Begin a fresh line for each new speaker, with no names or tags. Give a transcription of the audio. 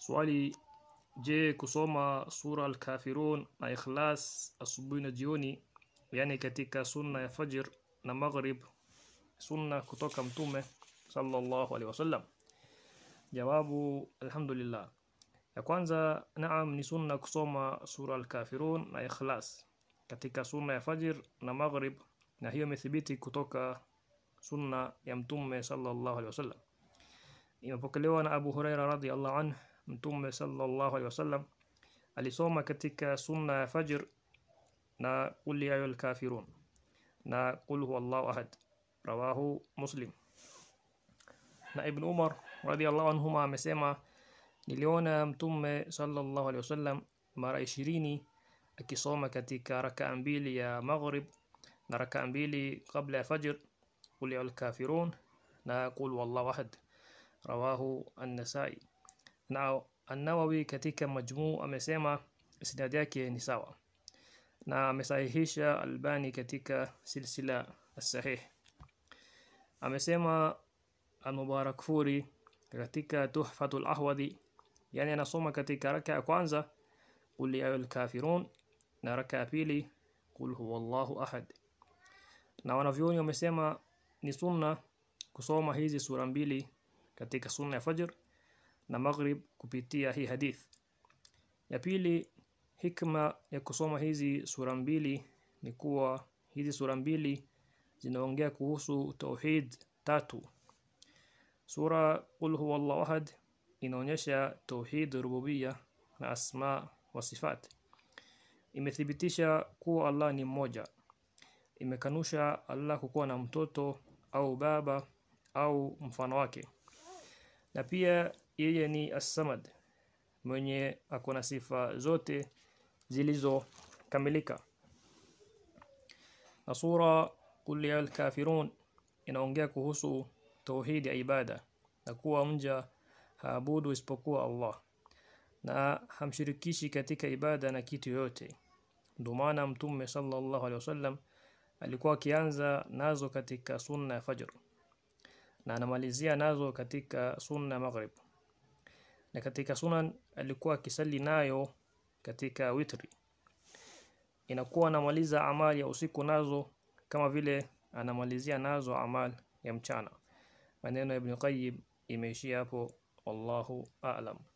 سؤالي جي كسوما سورة الكافرون إخلاص الصبوين جيوني يعني كتيكا سنة فجر نمغرب سنة كتوكا متومة صلى الله عليه وسلم جواب الحمد لله يا كوانزا نعم نسنة كسوما سورة الكافرون إخلاص كتيكا سنة فجر نمغرب نهيو مثبتي كتوكا سنة يمتومة صلى الله عليه وسلم إما بوكليوان أبو هريرة رضي الله عنه Mtume sallallahu alaihi wasallam alisoma katika sunna ya fajr na kuli ya ayyuhal kafirun na qul huwallahu ahad rawahu Muslim na Ibn Umar radiyallahu anhuma amesema niliona Mtume sallallahu alaihi wasallam mara 20 akisoma katika rakaa mbili ya maghrib na rakaa mbili kabla ya fajr qul ya ayyuhal kafirun na qul wallahu ahad rawahu an-Nasa'i na an katika Majmuu amesema isnad yake ni sawa, na amesahihisha Albani katika silsila as-sahih amesema Al-Mubarakfuri katika Tuhfatul Ahwadhi, yani anasoma katika raka ya kwanza qul ya kafirun na raka ya pili qul huwallahu ahad. Na wanavyuoni wamesema ni sunna kusoma hizi sura mbili katika sunna ya fajr na maghrib kupitia hii hadith ya pili hikma ya kusoma hizi sura mbili ni kuwa hizi sura mbili zinaongea kuhusu tauhid tatu sura qul huwallahu ahad inaonyesha tauhid rububia na asma wa sifat imethibitisha kuwa Allah ni mmoja imekanusha Allah kukuwa na mtoto au baba au mfano wake na pia yeye ni as mwenye akona sifa zote zilizokamilika na sura kulli ya kafirun inaongea kuhusu tauhid ya ibada na kuwa mja haabudu isipokuwa Allah na hamshirikishi katika ibada na kitu yote ndio maana mtume sallallahu alaihi wasallam alikuwa akianza nazo katika sunna ya fajr na anamalizia nazo katika sunna maghrib na katika sunan alikuwa akisali nayo katika witri. Inakuwa anamaliza amali ya usiku nazo kama vile anamalizia nazo amal ya mchana. Maneno ya Ibn Qayyim imeishia hapo, wallahu a'lam.